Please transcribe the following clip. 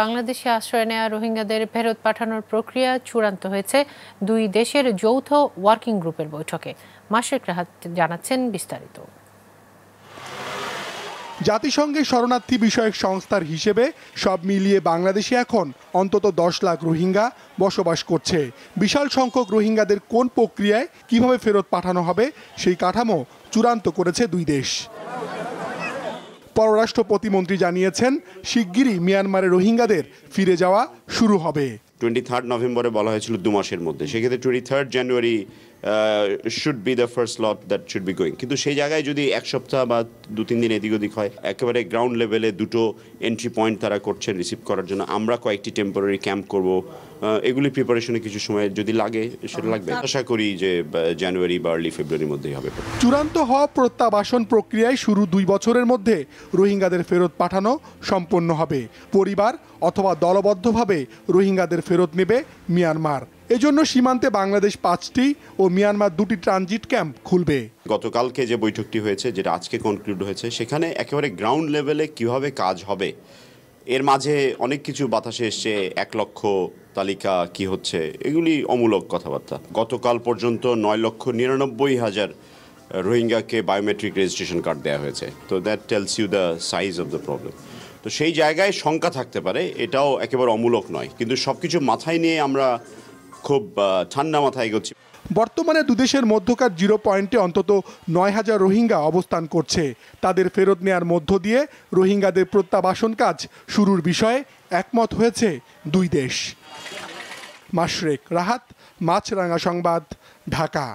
বাংলাদেশে আশ্রয় নেওয়া রোহিঙ্গাদের ফেরত পাঠানোর প্রক্রিয়া চূড়ান্ত হয়েছে দুই দেশের যৌথ ওয়ার্কিং গ্রুপের বৈঠকে মাসেক রাহাত জানাচ্ছেন বিস্তারিত জাতিসংঘে শরণার্থী বিষয়ক সংস্থার হিসেবে সব মিলিয়ে বাংলাদেশে এখন অন্তত দশ লাখ রোহিঙ্গা বসবাস করছে বিশাল সংখ্যক রোহিঙ্গাদের কোন প্রক্রিয়ায় কিভাবে ফেরত পাঠানো হবে সেই কাঠামো চূড়ান্ত করেছে দুই দেশ পররাষ্ট্র প্রতিমন্ত্রী জানিয়েছেন শিগগিরই মিয়ানমারে রোহিঙ্গাদের ফিরে যাওয়া শুরু হবে টোয়েন্টি থার্ড নভেম্বরে বলা হয়েছিল দু মাসের মধ্যে সেক্ষেত্রে twenty third January should be the first lot that should be going কিন্তু সেই জায়গায় যদি এক সপ্তাহ বা দু তিন দিন এদিক ওদিক হয় একেবারে গ্রাউন্ড লেভেলে দুটো এন্ট্রি পয়েন্ট তারা করছে রিসিভ করার জন্য আমরা কয়েকটি টেম্পোরারি ক্যাম্প করব এগুলি প্রিপারেশনে কিছু সময় যদি লাগে সেটা লাগবে আচ্ছা। আশা করি যে জানুয়ারি বা আর্লি ফেব্রুয়ারির মধ্যেই হবে চূড়ান্ত হওয়া প্রত্যাবাসন প্রক্রিয়ায় শুরু দুই বছরের মধ্যে রোহিঙ্গাদের ফেরত পাঠানো সম্পন্ন হবে পরিবার অথবা দলবদ্ধভাবে রোহিঙ্গাদের ফেরত নেবে মিয়ানমার এজন্য সীমান্তে বাংলাদেশ পাঁচটি ও মিয়ানমার দুটি ট্রানজিট ক্যাম্প খুলবে গতকালকে যে বৈঠকটি হয়েছে যেটা আজকে কনক্লুড হয়েছে সেখানে একেবারে গ্রাউন্ড লেভেলে কিভাবে কাজ হবে এর মাঝে অনেক কিছু বাতাসে এসছে এক লক্ষ তালিকা কি হচ্ছে এগুলি অমূলক কথাবার্তা গতকাল পর্যন্ত নয় লক্ষ নিরানব্বই হাজার রোহিঙ্গাকে বায়োমেট্রিক রেজিস্ট্রেশন কার্ড দেওয়া হয়েছে তো that tells you the size of the problem তো সেই জায়গায় শঙ্কা থাকতে পারে এটাও একেবারে অমূলক নয় কিন্তু সব কিছু মাথায় নিয়ে আমরা খুব ঠান্ডা মাথায় এগোচ্ছি বর্তমানে দুদেশের মধ্যকার জিরো পয়েন্টে অন্তত নয় হাজার রোহিঙ্গা অবস্থান করছে তাদের ফেরত নেয়ার মধ্য দিয়ে রোহিঙ্গাদের প্রত্যাবাসন কাজ শুরুর বিষয়ে একমত হয়েছে দুই দেশ মাশরেক রাহাত মাছরাঙা সংবাদ ঢাকা